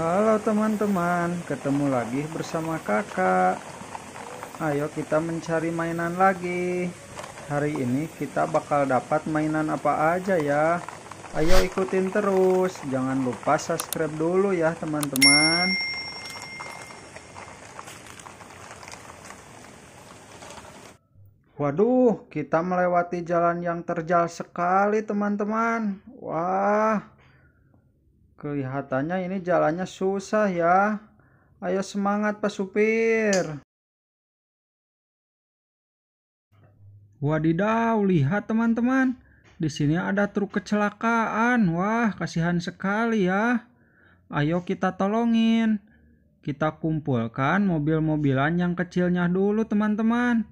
Halo teman-teman, ketemu lagi bersama kakak Ayo kita mencari mainan lagi Hari ini kita bakal dapat mainan apa aja ya Ayo ikutin terus Jangan lupa subscribe dulu ya teman-teman Waduh, kita melewati jalan yang terjal sekali teman-teman Wah, Kelihatannya ini jalannya susah ya. Ayo semangat Pak Supir. Wadidaw, lihat teman-teman. Di sini ada truk kecelakaan. Wah, kasihan sekali ya. Ayo kita tolongin. Kita kumpulkan mobil-mobilan yang kecilnya dulu teman-teman.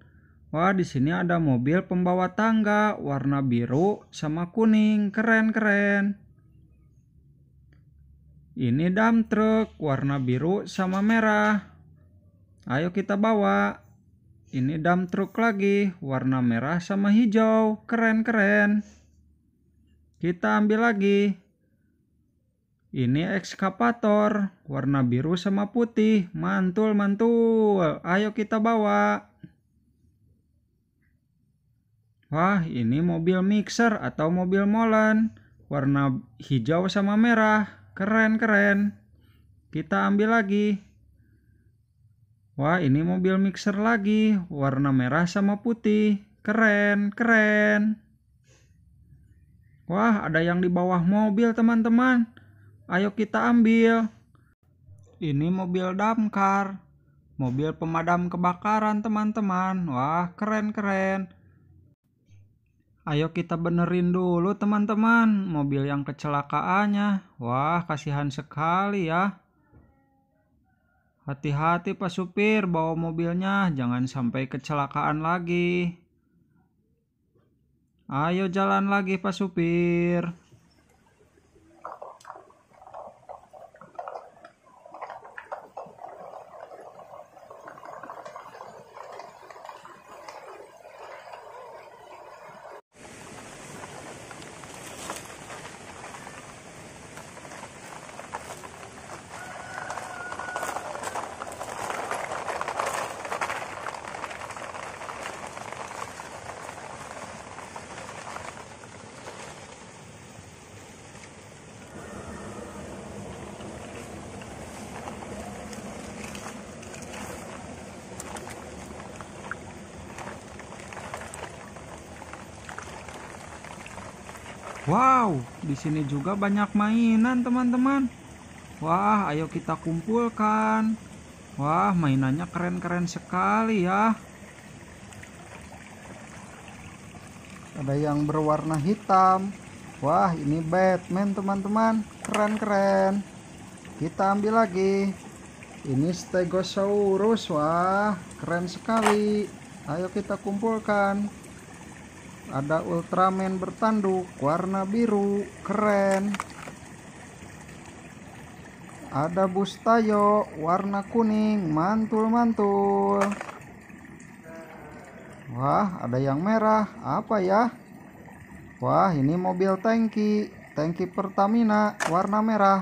Wah, di sini ada mobil pembawa tangga warna biru sama kuning. Keren-keren. Ini dump truck warna biru sama merah. Ayo kita bawa. Ini dump truck lagi warna merah sama hijau. Keren-keren. Kita ambil lagi. Ini ekskavator warna biru sama putih. Mantul-mantul. Ayo kita bawa. Wah, ini mobil mixer atau mobil molen. Warna hijau sama merah. Keren, keren. Kita ambil lagi. Wah, ini mobil mixer lagi. Warna merah sama putih. Keren, keren. Wah, ada yang di bawah mobil, teman-teman. Ayo kita ambil. Ini mobil damkar. Mobil pemadam kebakaran, teman-teman. Wah, keren-keren. Ayo kita benerin dulu teman-teman mobil yang kecelakaannya. Wah, kasihan sekali ya. Hati-hati Pak Supir bawa mobilnya, jangan sampai kecelakaan lagi. Ayo jalan lagi Pak Supir. Wow, di sini juga banyak mainan, teman-teman. Wah, ayo kita kumpulkan. Wah, mainannya keren-keren sekali ya. Ada yang berwarna hitam. Wah, ini Batman, teman-teman. Keren-keren. Kita ambil lagi. Ini Stegosaurus. Wah, keren sekali. Ayo kita kumpulkan ada Ultraman bertanduk warna biru keren ada Bustayo, warna kuning mantul-mantul wah ada yang merah apa ya wah ini mobil tanki tanki Pertamina warna merah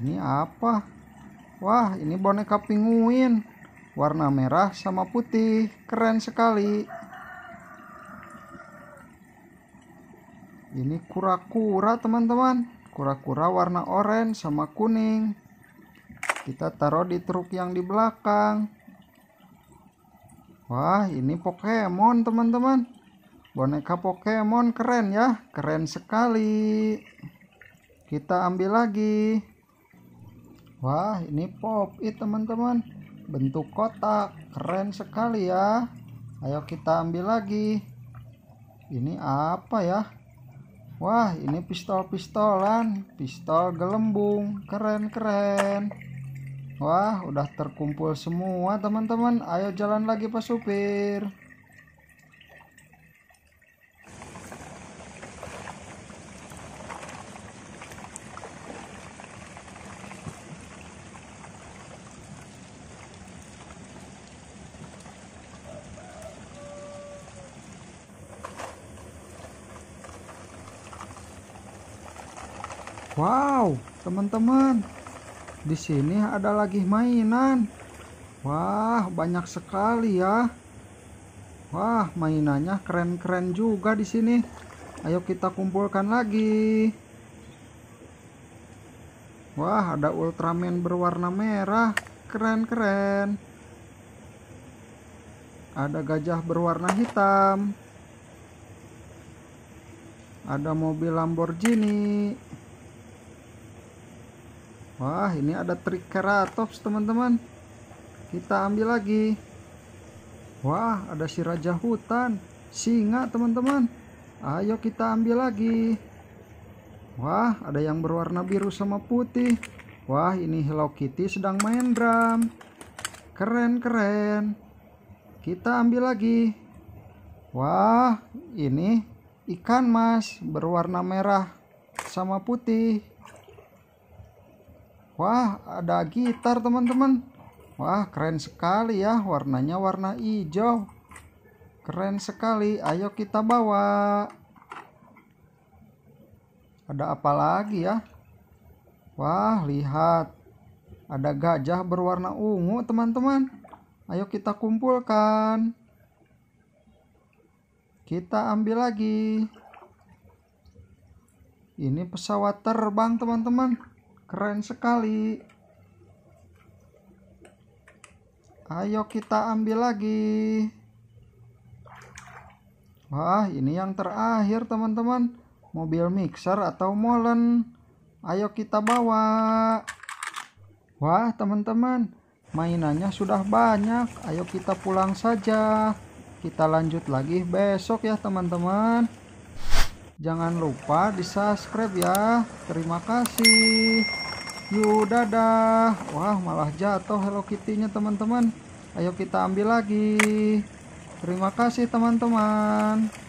ini apa wah ini boneka pinguin warna merah sama putih keren sekali ini kura-kura teman-teman kura-kura warna oranye sama kuning kita taruh di truk yang di belakang wah ini pokemon teman-teman boneka pokemon keren ya keren sekali kita ambil lagi wah ini pop it teman-teman bentuk kotak keren sekali ya ayo kita ambil lagi ini apa ya Wah ini pistol-pistolan Pistol gelembung Keren-keren Wah udah terkumpul semua teman-teman Ayo jalan lagi Pak Supir Wow, teman-teman. Di sini ada lagi mainan. Wah, banyak sekali ya. Wah, mainannya keren-keren juga di sini. Ayo kita kumpulkan lagi. Wah, ada Ultraman berwarna merah. Keren-keren. Ada gajah berwarna hitam. Ada mobil Lamborghini. Wah ini ada Triceratops teman-teman Kita ambil lagi Wah ada si raja hutan Singa teman-teman Ayo kita ambil lagi Wah ada yang berwarna biru sama putih Wah ini Hello Kitty sedang main drum Keren keren Kita ambil lagi Wah ini ikan mas berwarna merah sama putih Wah, ada gitar teman-teman. Wah, keren sekali ya. Warnanya warna hijau. Keren sekali. Ayo kita bawa. Ada apa lagi ya? Wah, lihat. Ada gajah berwarna ungu, teman-teman. Ayo kita kumpulkan. Kita ambil lagi. Ini pesawat terbang, teman-teman. Keren sekali. Ayo kita ambil lagi. Wah, ini yang terakhir teman-teman. Mobil mixer atau molen. Ayo kita bawa. Wah, teman-teman. Mainannya sudah banyak. Ayo kita pulang saja. Kita lanjut lagi besok ya, teman-teman. Jangan lupa di subscribe ya. Terima kasih. Yuk dadah. Wah malah jatuh Hello Kitty-nya teman-teman. Ayo kita ambil lagi. Terima kasih teman-teman.